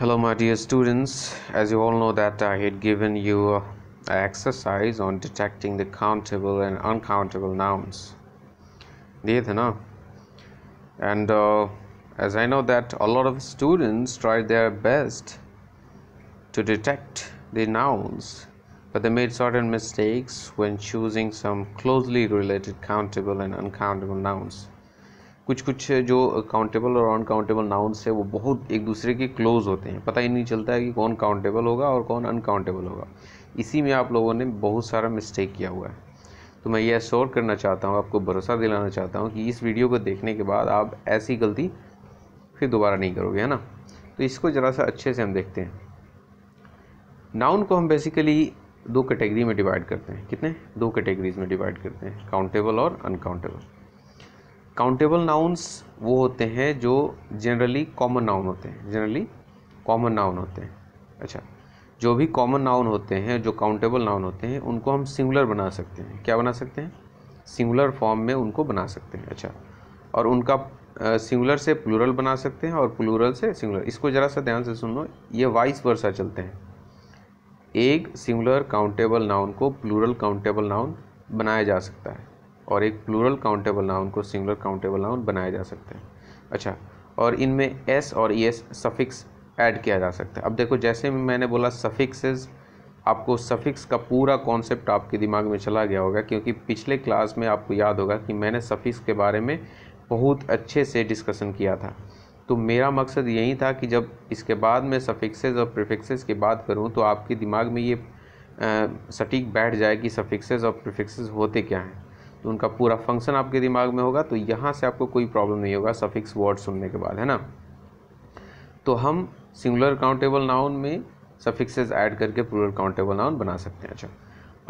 hello my dear students as you all know that i had given you an exercise on detecting the countable and uncountable nouns and uh, as i know that a lot of students tried their best to detect the nouns but they made certain mistakes when choosing some closely related countable and uncountable nouns कुछ कुछ जो countable और uncountable nouns है वो बहुत एक दूसरे के क्लोज होते हैं पता ही नहीं चलता है कि कौन काउंटेबल होगा और कौन अनकाउंटेबल होगा इसी में आप लोगों ने बहुत सारा मिस्टेक किया हुआ है तो मैं ये श्योर करना चाहता हूँ आपको भरोसा दिलाना चाहता हूँ कि इस वीडियो को देखने के बाद आप ऐसी गलती फिर दोबारा नहीं करोगे है ना तो इसको ज़रा सा अच्छे से हम देखते हैं नाउन को हम बेसिकली दो कैटेगरी में डिवाइड करते हैं कितने दो कैटेगरीज में डिवाइड करते हैं काउंटेबल और अनकाउंटेबल काउंटेबल नाउन्स वो होते हैं जो जनरली कॉमन नाउन होते हैं जनरली कॉमन नाउन होते हैं अच्छा जो भी कॉमन नाउन होते हैं जो काउंटेबल नाउन होते हैं उनको हम सिंगुलर बना सकते हैं क्या बना सकते हैं सिंगुलर फॉर्म में उनको बना सकते हैं अच्छा और उनका सिंगुलर से प्लूरल बना सकते हैं और प्लूरल से सिंगुलर इसको ज़रा सा ध्यान से सुन लो ये वाइस वर्षा चलते हैं एक सिंगुलर काउंटेबल नाउन को प्लूरल काउंटेबल नाउन बनाया जा सकता है और एक प्लूरल काउंटेबल नाउन को सिंगुलर काउंटेबल नाउन बनाया जा सकता है अच्छा और इनमें एस और ई एस सफिक्स ऐड किया जा सकता है अब देखो जैसे मैंने बोला सफिक्सेस आपको सफिक्स का पूरा कॉन्सेप्ट आपके दिमाग में चला गया होगा क्योंकि पिछले क्लास में आपको याद होगा कि मैंने सफिक्स के बारे में बहुत अच्छे से डिस्कशन किया था तो मेरा मकसद यही था कि जब इसके बाद मैं सफिक्सेस और प्रिफिक्सेस की बात करूँ तो आपके दिमाग में ये सटीक बैठ जाए कि सफिक्सेस और प्रिफिक्सेस होते क्या हैं तो उनका पूरा फंक्शन आपके दिमाग में होगा तो यहाँ से आपको कोई प्रॉब्लम नहीं होगा सफिक्स वर्ड सुनने के बाद है ना तो हम सिंगुलर काउंटेबल नाउन में सफिक्सेस ऐड करके प्लूरल काउंटेबल नाउन बना सकते हैं अच्छा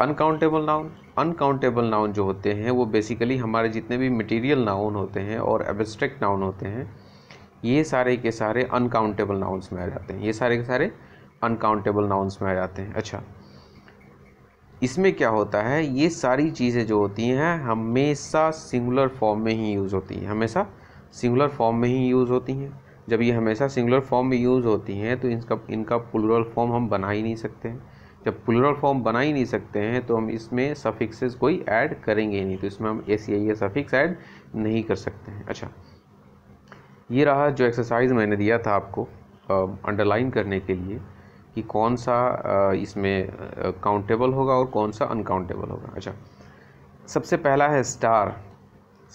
अनकाउंटेबल नाउन अनकाउंटेबल नाउन जो होते हैं वो बेसिकली हमारे जितने भी मटेरियल नाउन होते हैं और एब्स्ट्रैक्ट नाउन होते हैं ये सारे के सारे अनकाउंटेबल नाउन्स में आ जाते हैं ये सारे के सारे अनकाउंटेबल नाउन्स में आ जाते हैं अच्छा इसमें क्या होता है ये सारी चीज़ें जो होती हैं हमेशा सिंगुलर फॉर्म में ही यूज़ होती हैं हमेशा सिंगुलर फॉर्म में ही यूज़ होती हैं जब ये हमेशा सिंगुलर फॉर्म में यूज़ होती हैं तो इनका इनका पुलरल फॉर्म हम बना ही नहीं सकते हैं जब पुलरल फॉर्म बना ही नहीं सकते हैं तो हम इसमें सफिक्सेस कोई ऐड करेंगे ही नहीं तो इसमें हम ए सी आई या सफिक्स ऐड नहीं कर सकते हैं अच्छा ये रहा जो एक्सरसाइज मैंने दिया था आपको अंडरलाइन करने के लिए कि कौन सा इसमें काउंटेबल होगा और कौन सा अनकाउंटेबल होगा अच्छा सबसे पहला है स्टार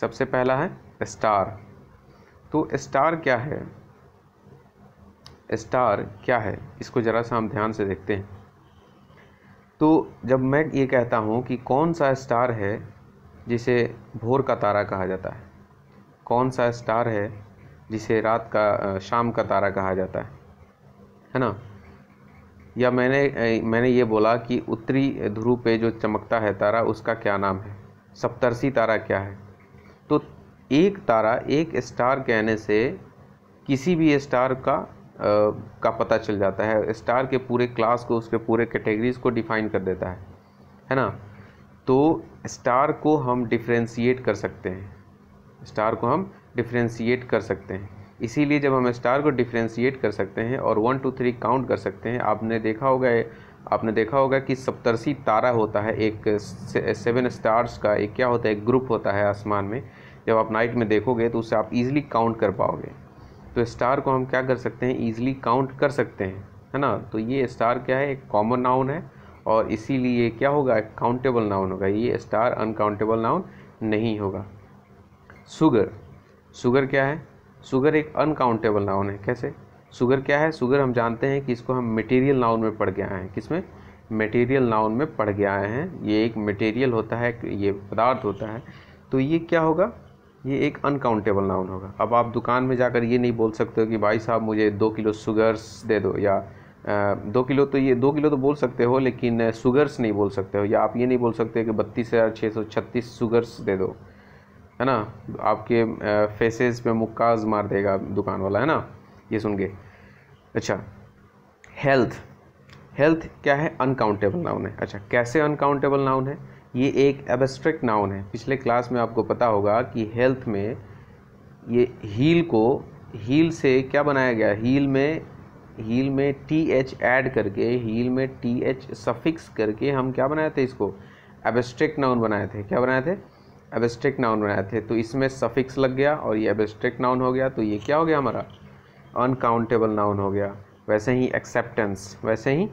सबसे पहला है स्टार तो स्टार क्या है स्टार क्या है इसको ज़रा सा हम ध्यान से देखते हैं तो जब मैं ये कहता हूँ कि कौन सा स्टार है जिसे भोर का तारा कहा जाता है कौन सा स्टार है जिसे रात का शाम का तारा कहा जाता है है ना या मैंने मैंने ये बोला कि उत्तरी ध्रुव पे जो चमकता है तारा उसका क्या नाम है सप्तर्षी तारा क्या है तो एक तारा एक स्टार कहने से किसी भी स्टार का आ, का पता चल जाता है स्टार के पूरे क्लास को उसके पूरे कैटेगरीज को डिफाइन कर देता है है ना तो स्टार को हम डिफ्रेंशिएट कर सकते हैं स्टार को हम डिफ्रेंशिएट कर सकते हैं इसीलिए जब हम स्टार को डिफ्रेंशिएट कर सकते हैं और वन टू थ्री काउंट कर सकते हैं आपने देखा होगा आपने देखा होगा कि सप्तरसी तारा होता है एक सेवन स्टार्स का एक क्या होता है एक ग्रुप होता है आसमान में जब आप नाइट में देखोगे तो उसे आप ईजिली काउंट कर पाओगे तो स्टार को हम क्या कर सकते हैं ईजिली काउंट कर सकते हैं है ना तो ये स्टार क्या है एक कॉमन नाउन है और इसीलिए क्या होगा काउंटेबल नाउन होगा ये स्टार अनकाउंटेबल नाउन नहीं होगा शुगर शुगर क्या है शुगर एक अनकाउंटेबल नाउन है कैसे शुगर क्या है शुगर हम जानते हैं कि इसको हम मटेरियल नाउन में पढ़ गया आए हैं किसमें मटेरियल नाउन में पढ़ गया आए हैं ये एक मटेरियल होता है ये पदार्थ होता है तो ये क्या होगा ये एक अनकाउंटेबल नाउन होगा अब आप दुकान में जाकर ये नहीं बोल सकते हो कि भाई साहब मुझे दो किलो शुगर्स दे दो या आ, दो किलो तो ये दो किलो तो बोल सकते हो लेकिन शुगर्स नहीं बोल सकते हो या आप ये नहीं बोल सकते कि बत्तीस हज़ार छः सौ छत्तीस शुगर्स दे दो है ना आपके फेसेस पे मुक्काज मार देगा दुकान वाला है ना ये सुन के अच्छा हेल्थ हेल्थ क्या है अनकाउंटेबल नाउन है अच्छा कैसे अनकाउंटेबल नाउन है ये एक एबस्ट्रिक्ट नाउन है पिछले क्लास में आपको पता होगा कि हेल्थ में ये हील को हील से क्या बनाया गया हील में हील में टी एच ऐड करके हील में टी एच सफिक्स करके हम क्या बनाए थे इसको एबस्ट्रिक्ट नाउन बनाए थे क्या बनाए थे एबस्ट्रिक्ट नाउन बनाए थे तो इसमें सफिक्स लग गया और ये एबस्ट्रिक्ट नाउन हो गया तो ये क्या हो गया हमारा अनकाउंटेबल नाउन हो गया वैसे ही एक्सेप्टेंस वैसे ही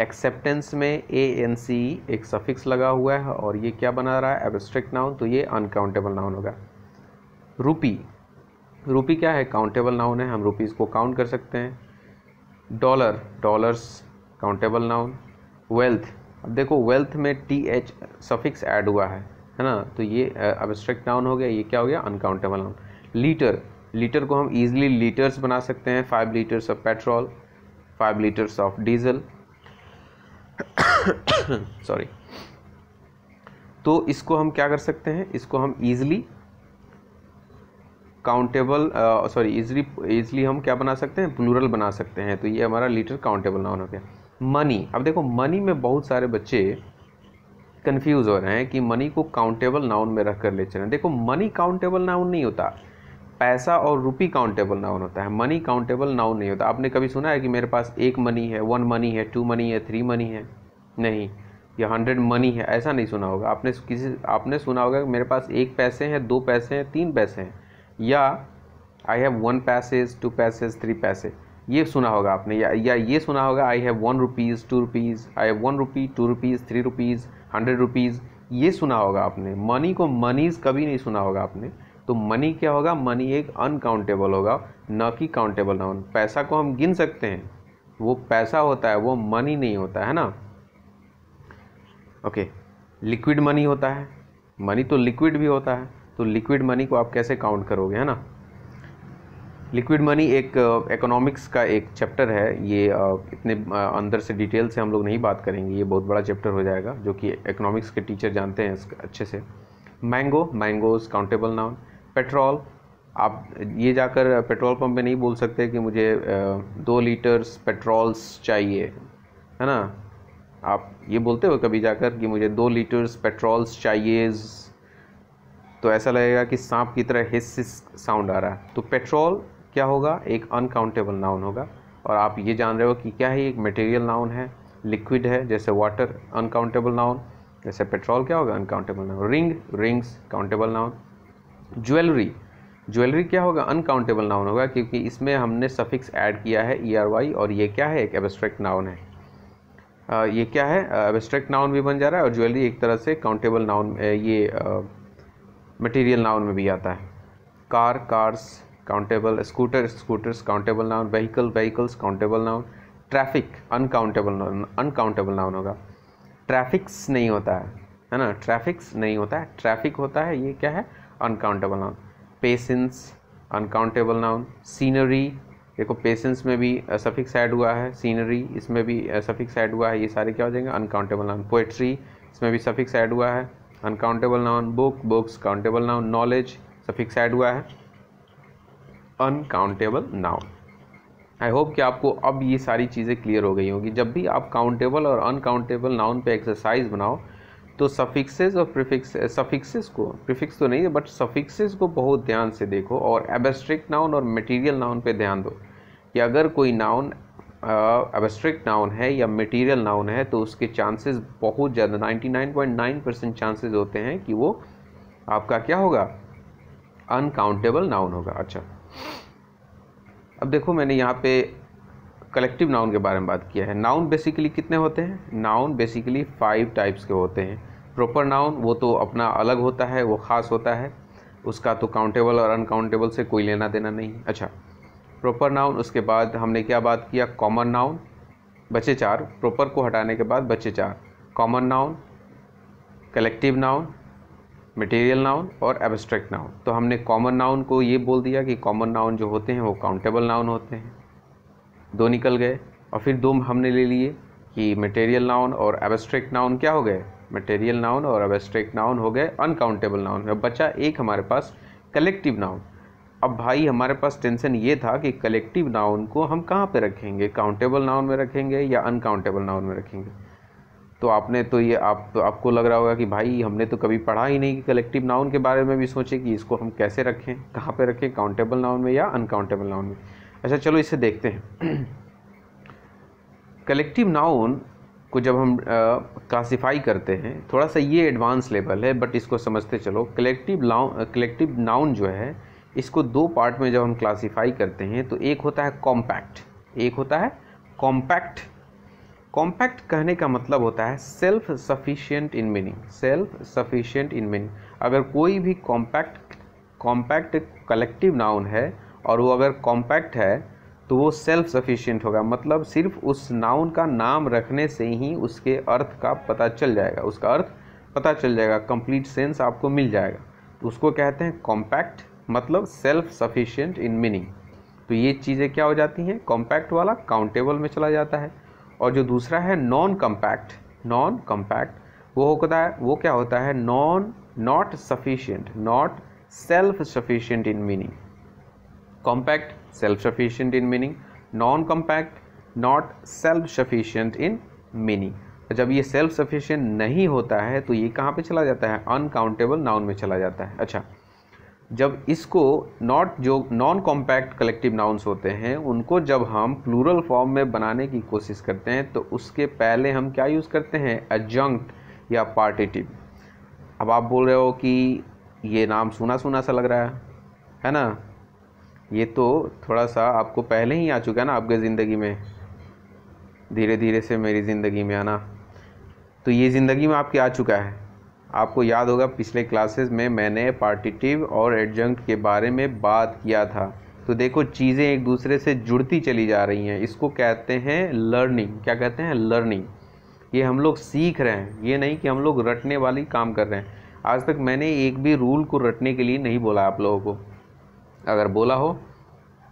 एक्सेप्टेंस में ए एन सी एक सफिक्स लगा हुआ है और ये क्या बना रहा है एबस्ट्रिक्ट नाउन तो ये अनकाउंटेबल नाउन होगा रूपी रूपी क्या है काउंटेबल नाउन है हम रूपीज़ को काउंट कर सकते हैं dollar dollars countable noun wealth अब देखो वेल्थ में टी एच सफिक्स ऐड हुआ है है ना तो ये अब्स्ट्रैक्ट नाउन हो गया ये क्या हो गया अनकाउंटेबल नाउन लीटर लीटर को हम ईजिली लीटर्स बना सकते हैं five litres of petrol five litres of diesel sorry तो इसको हम क्या कर सकते हैं इसको हम easily countable sorry easily easily हम क्या बना सकते हैं प्लूरल बना सकते हैं तो ये हमारा लीटर काउंटेबल नाउन हो गया मनी अब देखो मनी में बहुत सारे बच्चे कंफ्यूज हो रहे हैं कि मनी को काउंटेबल नाउन में रख कर ले चलें देखो मनी काउंटेबल नाउन नहीं होता पैसा और रुपी काउंटेबल नाउन होता है मनी काउंटेबल नाउन नहीं होता आपने कभी सुना है कि मेरे पास एक मनी है वन मनी है टू मनी है थ्री मनी है नहीं या हंड्रेड मनी है ऐसा नहीं सुना होगा आपने किसी आपने सुना होगा कि मेरे पास एक पैसे हैं दो पैसे हैं तीन पैसे हैं या आई हैव वन पैसेज टू पैसेज थ्री पैसे ये सुना होगा आपने या या ये सुना होगा I have one rupees two rupees I have one rupee two rupees three rupees hundred rupees ये सुना होगा आपने मनी को मनीज़ कभी नहीं सुना होगा आपने तो मनी क्या होगा मनी एक अनकाउंटेबल होगा न कि काउंटेबल नाउन पैसा को हम गिन सकते हैं वो पैसा होता है वो मनी नहीं होता है ना ओके लिक्विड मनी होता है मनी तो लिक्विड भी होता है तो लिक्विड मनी को आप कैसे काउंट करोगे है ना लिक्विड मनी एक इकोनॉमिक्स का एक चैप्टर है ये इतने अंदर से डिटेल से हम लोग नहीं बात करेंगे ये बहुत बड़ा चैप्टर हो जाएगा जो कि इकोनॉमिक्स के टीचर जानते हैं अच्छे से mango mangoes countable noun petrol आप ये जाकर पेट्रोल पंप पे नहीं बोल सकते कि मुझे दो लीटर्स पेट्रोल्स चाहिए है ना आप ये बोलते हो कभी जाकर कि मुझे दो लीटर्स पेट्रोल्स चाहिए तो ऐसा लगेगा कि सांप की तरह हिस्स साउंड आ रहा है तो पेट्रोल क्या होगा एक अनकाउंटेबल नाउन होगा और आप ये जान रहे हो कि क्या है एक मटेरियल नाउन है लिक्विड है जैसे वाटर अनकाउंटेबल नाउन जैसे पेट्रोल क्या होगा uncountable noun ring rings countable noun jewellery jewellery क्या होगा अनकाउंटेबल नाउन होगा क्योंकि इसमें हमने सफिक्स ऐड किया है ई आर वाई और ये क्या है एक एबस्ट्रैक्ट नाउन है आ, ये क्या है एबस्ट्रैक्ट नाउन भी बन जा रहा है और ज्वेलरी एक तरह से काउंटेबल नाउन ये मटेरियल नाउन में भी आता है car cars countable scooter scooters countable noun vehicle vehicles countable noun traffic uncountable noun uncountable noun होगा ट्रैफिक्स नहीं होता है है ना ट्रैफिक्स नहीं होता है ट्रैफिक होता है ये क्या है uncountable noun patience uncountable noun scenery देखो पेशेंस में भी सफिक्स ऐड हुआ है सीनरी इसमें भी सफिक्स ऐड हुआ है ये सारे क्या हो जाएंगे अनकाउंटेबल नाउन पोएट्री इसमें भी सफिक्स ऐड हुआ है uncountable noun book books countable noun knowledge suffix add हुआ है अनकाउंटेबल नाउन आई होप कि आपको अब ये सारी चीज़ें क्लियर हो गई होंगी जब भी आप काउंटेबल और अनकाउंटेबल नाउन पे एक्सरसाइज बनाओ तो सफिक्सेस और प्रिफिक्स सफिक्सेस को प्रिफिक्स तो नहीं है बट सफिक्सेस को बहुत ध्यान से देखो और एबस्ट्रिक्ट नाउन और मटेरियल नाउन पे ध्यान दो कि अगर कोई नाउन एबस्ट्रिक्ट नाउन है या मटेरियल नाउन है तो उसके चांसेस बहुत ज़्यादा 99.9 परसेंट चांसेज होते हैं कि वो आपका क्या होगा अनकाउंटेबल नाउन होगा अच्छा अब देखो मैंने यहाँ पे कलेक्टिव नाउन के बारे में बात किया है नाउन बेसिकली कितने होते हैं नाउन बेसिकली फाइव टाइप्स के होते हैं प्रॉपर नाउन वो तो अपना अलग होता है वो ख़ास होता है उसका तो काउंटेबल और अनकाउंटेबल से कोई लेना देना नहीं अच्छा प्रॉपर नाउन उसके बाद हमने क्या बात किया कॉमन नाउन बचे चार प्रॉपर को हटाने के बाद बचे चार common noun collective noun material noun और एब्स्ट्रैक्ट नाउन तो हमने कॉमन नाउन को ये बोल दिया कि कॉमन नाउन जो होते हैं वो काउंटेबल नाउन होते हैं दो निकल गए और फिर दो हमने ले लिए कि मटेरियल नाउन और एब्स्ट्रैक्ट नाउन क्या हो गए मटेरियल नाउन और एब्स्ट्रैक्ट नाउन हो गए अनकाउंटेबल नाउन अब बचा एक हमारे पास कलेक्टिव नाउन अब भाई हमारे पास टेंशन ये था कि कलेक्टिव नाउन को हम कहाँ पे रखेंगे काउंटेबल नाउन में रखेंगे या अनकाउंटेबल नाउन में रखेंगे तो आपने तो ये आप तो आपको लग रहा होगा कि भाई हमने तो कभी पढ़ा ही नहीं कि कलेक्टिव नाउन के बारे में भी सोचे कि इसको हम कैसे रखें कहाँ पे रखें काउंटेबल नाउन में या अनकाउंटेबल नाउन में अच्छा चलो इसे देखते हैं कलेक्टिव नाउन को जब हम क्लासीफाई करते हैं थोड़ा सा ये एडवांस लेवल है बट इसको समझते चलो कलेक्टिव नाउन कलेक्टिव नाउन जो है इसको दो पार्ट में जब हम क्लासीफाई करते हैं तो एक होता है कॉम्पैक्ट एक होता है कॉम्पैक्ट कॉम्पैक्ट कहने का मतलब होता है self sufficient in meaning self sufficient in meaning अगर कोई भी कॉम्पैक्ट कॉम्पैक्ट कलेक्टिव नाउन है और वो अगर कॉम्पैक्ट है तो वो सेल्फ सफिशियंट होगा मतलब सिर्फ उस नाउन का नाम रखने से ही उसके अर्थ का पता चल जाएगा उसका अर्थ पता चल जाएगा कंप्लीट सेंस आपको मिल जाएगा तो उसको कहते हैं कॉम्पैक्ट मतलब सेल्फ सफिशियंट इन मीनिंग तो ये चीज़ें क्या हो जाती हैं कॉम्पैक्ट वाला काउंटेबल में चला जाता है और जो दूसरा है नॉन कम्पैक्ट नॉन कम्पैक्ट वो होता है वो क्या होता है non not sufficient not self sufficient in meaning compact self sufficient in meaning non compact not self sufficient in meaning जब ये सेल्फ सफिशियंट नहीं होता है तो ये कहाँ पे चला जाता है अनकाउंटेबल नाउन में चला जाता है अच्छा जब इसको नॉट जो नॉन कॉम्पैक्ट कलेक्टिव नाउन्स होते हैं उनको जब हम प्लूरल फॉर्म में बनाने की कोशिश करते हैं तो उसके पहले हम क्या यूज़ करते हैं एडजंक्ट या पार्टिटिव अब आप बोल रहे हो कि ये नाम सुना सुना सा लग रहा है है ना ये तो थोड़ा सा आपको पहले ही आ चुका है ना आपके ज़िंदगी में धीरे धीरे से मेरी ज़िंदगी में आना तो ये ज़िंदगी में आपके आ चुका है आपको याद होगा पिछले क्लासेस में मैंने पार्टिटिव और एडजंक्ट के बारे में बात किया था तो देखो चीज़ें एक दूसरे से जुड़ती चली जा रही हैं इसको कहते हैं लर्निंग क्या कहते हैं लर्निंग ये हम लोग सीख रहे हैं ये नहीं कि हम लोग रटने वाली काम कर रहे हैं आज तक मैंने एक भी रूल को रटने के लिए नहीं बोला आप लोगों को अगर बोला हो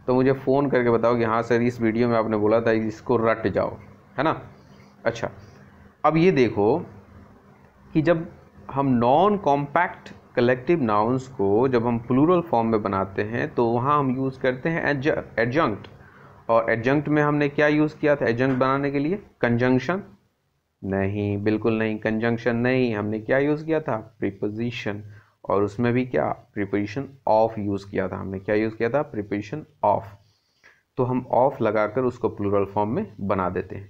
तो मुझे फ़ोन करके बताओ कि हाँ सर इस वीडियो में आपने बोला था इसको रट जाओ है ना अच्छा अब ये देखो कि जब हम नॉन कॉम्पैक्ट कलेक्टिव नाउन्स को जब हम प्लूरल फॉर्म में बनाते हैं तो वहाँ हम यूज़ करते हैं एडजंक्ट और एडजंक्ट में हमने क्या यूज़ किया था एडजंक्ट बनाने के लिए कंजंक्शन नहीं बिल्कुल नहीं कंजंक्शन नहीं हमने क्या यूज़ किया था प्रीपोजिशन और उसमें भी क्या प्रिपोजिशन ऑफ यूज़ किया था हमने क्या यूज़ किया था प्रिपोजिशन ऑफ तो हम ऑफ लगाकर उसको प्लूरल फॉर्म में बना देते हैं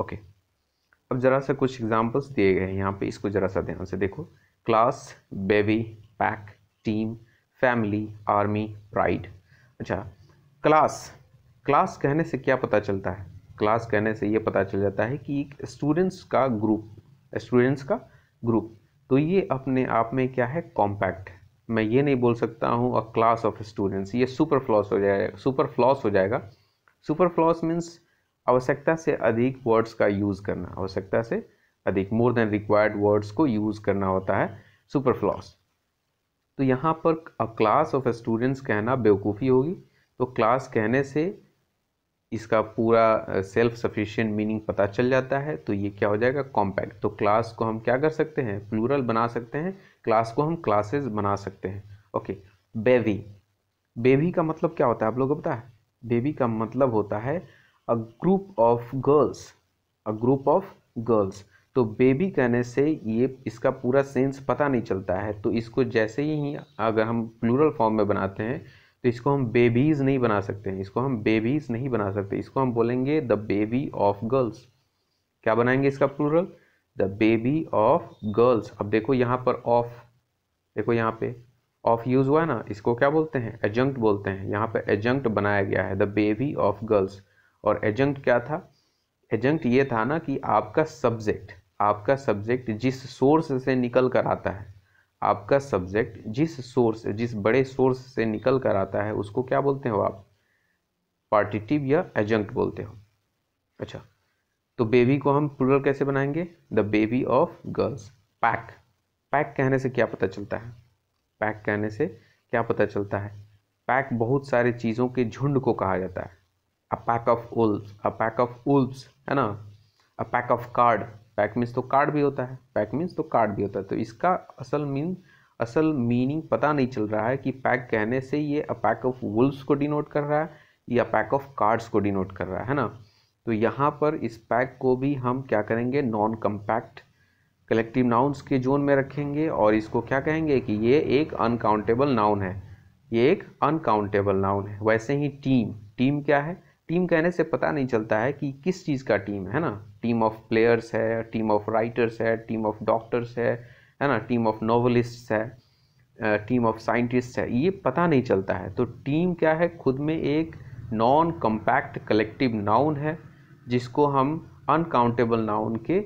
ओके okay. अब ज़रा सा कुछ एग्जांपल्स दिए गए हैं यहाँ पे इसको ज़रा सा ध्यान से देखो class bevy pack team family army pride अच्छा क्लास क्लास कहने से क्या पता चलता है क्लास कहने से ये पता चल जाता है कि एक स्टूडेंट्स का ग्रुप स्टूडेंट्स का ग्रुप तो ये अपने आप में क्या है कॉम्पैक्ट मैं ये नहीं बोल सकता हूँ अ क्लास ऑफ स्टूडेंट्स ये सुपर फ्लॉस हो जाएगा सुपर फ्लॉस हो जाएगा सुपर फ्लॉस मीन्स आवश्यकता से अधिक वर्ड्स का यूज़ करना आवश्यकता से अधिक मोर देन रिक्वायर्ड वर्ड्स को यूज़ करना होता है सुपरफ्लॉस तो यहाँ पर क्लास ऑफ स्टूडेंट्स कहना बेवकूफ़ी होगी तो क्लास कहने से इसका पूरा सेल्फ सफिशिएंट मीनिंग पता चल जाता है तो ये क्या हो जाएगा कॉम्पैक्ट तो क्लास को हम क्या कर सकते हैं प्लूरल बना सकते हैं क्लास को हम क्लासेस बना सकते हैं ओके बेबी बेबी का मतलब क्या होता है आप लोगों को पता है बेबी का मतलब होता है a group of girls a group of girls तो बेबी कहने से ये इसका पूरा सेंस पता नहीं चलता है तो इसको जैसे ही अगर हम प्लूरल फॉर्म में बनाते हैं तो इसको हम बेबीज़ नहीं बना सकते हैं इसको हम बेबीज़ नहीं बना सकते इसको हम बोलेंगे द बेबी ऑफ गर्ल्स क्या बनाएंगे इसका plural the bevy of girls अब देखो यहाँ पर ऑफ देखो यहाँ पे ऑफ यूज़ हुआ है ना इसको क्या बोलते हैं एजंक्ट बोलते हैं यहाँ पर एजंक्ट बनाया गया है द बेबी ऑफ गर्ल्स और एजंक्ट क्या था एजंक्ट ये था ना कि आपका सब्जेक्ट आपका सब्जेक्ट जिस सोर्स से निकल कर आता है आपका सब्जेक्ट जिस सोर्स जिस बड़े सोर्स से निकल कर आता है उसको क्या बोलते हो आप पार्टिटिव या एजंक्ट बोलते हो अच्छा तो बेबी को हम प्लूरल कैसे बनाएंगे the bevy of girls pack pack कहने से क्या पता चलता है पैक कहने से क्या पता चलता है पैक बहुत सारे चीज़ों के झुंड को कहा जाता है a pack of wolf a pack of wolves है ना a pack of card pack means तो कार्ड भी होता है पैक मीन्स तो कार्ड भी होता है तो इसका असल मीन असल मीनिंग पता नहीं चल रहा है कि पैक कहने से ये अ पैक ऑफ वुल्व्स को डिनोट कर रहा है या पैक ऑफ कार्ड्स को डिनोट कर रहा है ना तो यहाँ पर इस पैक को भी हम क्या करेंगे नॉन कम्पैक्ट कलेक्टिव नाउन्स के जोन में रखेंगे और इसको क्या कहेंगे कि ये एक अनकाउंटेबल नाउन है ये एक अनकाउंटेबल नाउन है वैसे ही टीम टीम क्या है टीम कहने से पता नहीं चलता है कि किस चीज़ का टीम है ना टीम ऑफ प्लेयर्स है टीम ऑफ राइटर्स है टीम ऑफ डॉक्टर्स है है ना टीम ऑफ नॉवलिस्ट्स है टीम ऑफ साइंटिस्ट है ये पता नहीं चलता है तो टीम क्या है खुद में एक नॉन कम्पैक्ट कलेक्टिव नाउन है जिसको हम अनकाउंटेबल नाउन के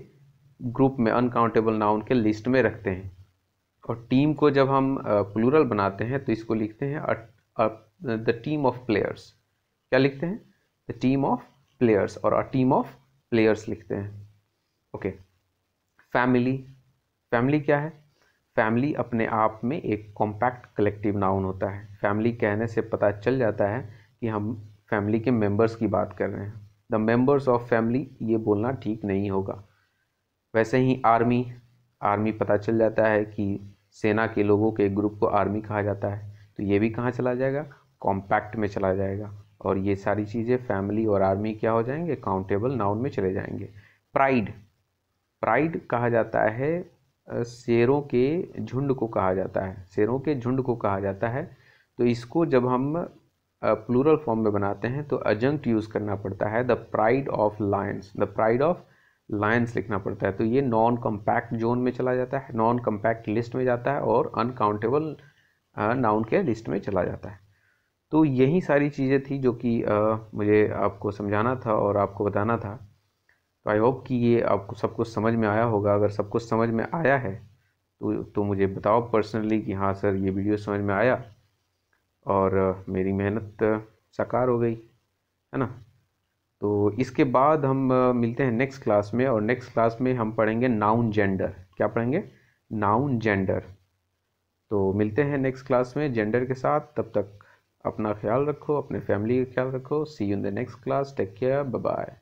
ग्रुप में अनकाउंटेबल नाउन के लिस्ट में रखते हैं और टीम को जब हम प्लूरल बनाते हैं तो इसको लिखते हैं द टीम ऑफ प्लेयर्स क्या लिखते हैं टीम ऑफ प्लेयर्स और अ टीम ऑफ प्लेयर्स लिखते हैं ओके फैमिली फैमिली क्या है फैमिली अपने आप में एक कॉम्पैक्ट कलेक्टिव नाउन होता है फैमिली कहने से पता चल जाता है कि हम फैमिली के मेंबर्स की बात कर रहे हैं द मेंबर्स ऑफ फैमिली ये बोलना ठीक नहीं होगा वैसे ही आर्मी आर्मी पता चल जाता है कि सेना के लोगों के ग्रुप को आर्मी कहा जाता है तो ये भी कहाँ चला जाएगा कॉम्पैक्ट में चला जाएगा और ये सारी चीज़ें फैमिली और आर्मी क्या हो जाएंगे काउंटेबल नाउन में चले जाएंगे प्राइड प्राइड कहा जाता है शेरों के झुंड को कहा जाता है शेरों के झुंड को कहा जाता है तो इसको जब हम प्लूरल फॉर्म में बनाते हैं तो अजंक्ट यूज़ करना पड़ता है the pride of lions the pride of lions लिखना पड़ता है तो ये नॉन कम्पैक्ट जोन में चला जाता है नॉन कम्पैक्ट लिस्ट में जाता है और अनकाउंटेबल नाउन के लिस्ट में चला जाता है तो यही सारी चीज़ें थी जो कि मुझे आपको समझाना था और आपको बताना था तो आई होप कि ये आपको सब कुछ समझ में आया होगा अगर सब कुछ समझ में आया है तो तो मुझे बताओ पर्सनली कि हाँ सर ये वीडियो समझ में आया और मेरी मेहनत साकार हो गई है ना तो इसके बाद हम मिलते हैं नेक्स्ट क्लास में और नेक्स्ट क्लास में हम पढ़ेंगे नाउन जेंडर क्या पढ़ेंगे नाउन जेंडर तो मिलते हैं नेक्स्ट क्लास में जेंडर के साथ तब तक अपना ख्याल रखो अपने फैमिली का ख्याल रखो see you in the next class take care bye